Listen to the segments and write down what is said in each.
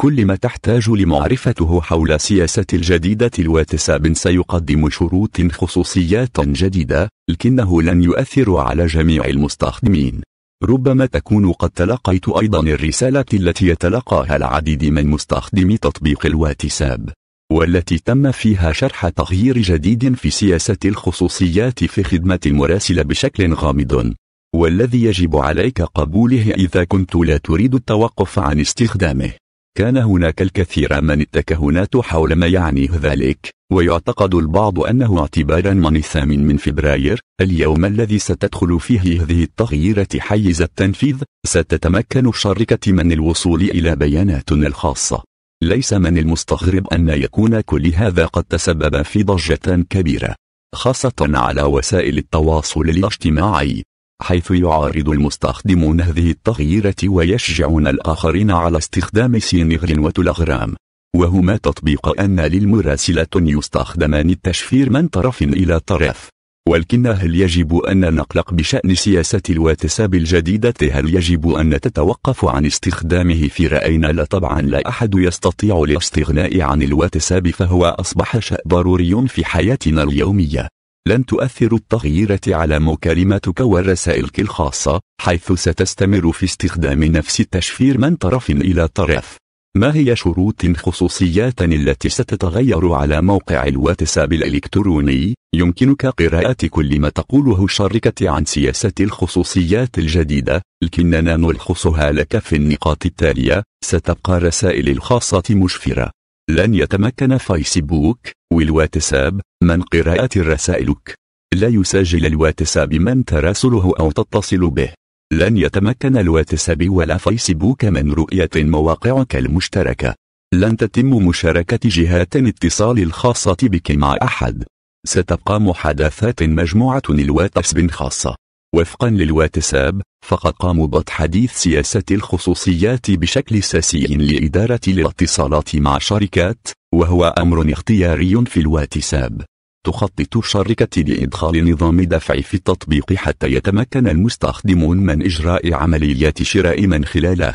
كل ما تحتاج لمعرفته حول سياسة الجديدة الواتساب سيقدم شروط خصوصيات جديدة لكنه لن يؤثر على جميع المستخدمين ربما تكون قد تلقيت أيضا الرسالة التي يتلقاها العديد من مستخدمي تطبيق الواتساب والتي تم فيها شرح تغيير جديد في سياسة الخصوصيات في خدمة المراسلة بشكل غامض والذي يجب عليك قبوله إذا كنت لا تريد التوقف عن استخدامه كان هناك الكثير من التكهنات حول ما يعنيه ذلك ويعتقد البعض أنه اعتبارا من الثامن من فبراير اليوم الذي ستدخل فيه هذه التغييرة حيز التنفيذ ستتمكن الشركة من الوصول إلى بيانات الخاصة ليس من المستغرب أن يكون كل هذا قد تسبب في ضجة كبيرة خاصة على وسائل التواصل الاجتماعي حيث يعارض المستخدمون هذه التغييرة ويشجعون الآخرين على استخدام سينغر وتلغرام وهما تطبيقان للمراسلة يستخدمان التشفير من طرف إلى طرف ولكن هل يجب أن نقلق بشأن سياسة الواتساب الجديدة؟ هل يجب أن نتوقف عن استخدامه في رأينا؟ لا طبعا لا أحد يستطيع الاستغناء عن الواتساب فهو أصبح شيء ضروري في حياتنا اليومية لن تؤثر التغييرات على مكالماتك ورسائلك الخاصة حيث ستستمر في استخدام نفس التشفير من طرف إلى طرف ما هي شروط خصوصيات التي ستتغير على موقع الواتساب الإلكتروني؟ يمكنك قراءة كل ما تقوله الشركة عن سياسة الخصوصيات الجديدة، لكننا نلخصها لك في النقاط التالية: ستبقى الرسائل الخاصة مشفرة. لن يتمكن فيسبوك والواتساب من قراءة رسائلك لا يسجل الواتساب من تراسله أو تتصل به لن يتمكن الواتساب ولا فيسبوك من رؤية مواقعك المشتركة لن تتم مشاركة جهات الاتصال الخاصة بك مع أحد ستبقى محادثات مجموعة الواتساب خاصة وفقا للواتساب فقد قاموا بتحديث سياسة الخصوصيات بشكل أساسي لإدارة الاتصالات مع شركات وهو أمر اختياري في الواتساب تخطط الشركة لإدخال نظام دفع في التطبيق حتى يتمكن المستخدمون من إجراء عمليات شراء من خلاله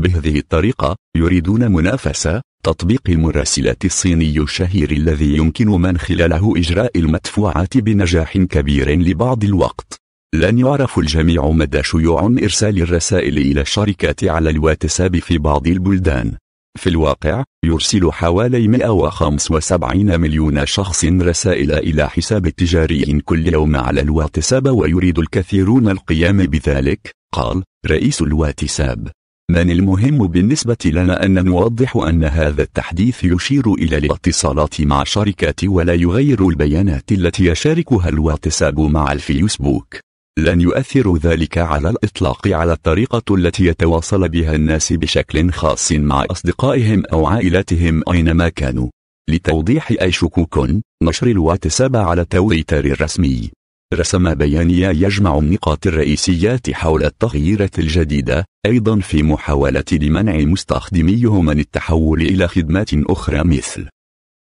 بهذه الطريقة يريدون منافسة تطبيق المراسلات الصيني الشهير الذي يمكن من خلاله إجراء المدفوعات بنجاح كبير لبعض الوقت لن يعرف الجميع مدى شيوع إرسال الرسائل إلى الشركات على الواتساب في بعض البلدان في الواقع يرسل حوالي 175 مليون شخص رسائل إلى حساب تجاري كل يوم على الواتساب ويريد الكثيرون القيام بذلك قال رئيس الواتساب من المهم بالنسبة لنا أن نوضح أن هذا التحديث يشير إلى الاتصالات مع شركات ولا يغير البيانات التي يشاركها الواتساب مع الفيسبوك لن يؤثر ذلك على الإطلاق على الطريقة التي يتواصل بها الناس بشكل خاص مع أصدقائهم أو عائلاتهم أينما كانوا لتوضيح أي شكوك نشر الواتساب على تويتر الرسمي رسم بيانية يجمع النقاط الرئيسيات حول التغييرات الجديدة أيضا في محاولة لمنع مستخدميهم من التحول إلى خدمات أخرى مثل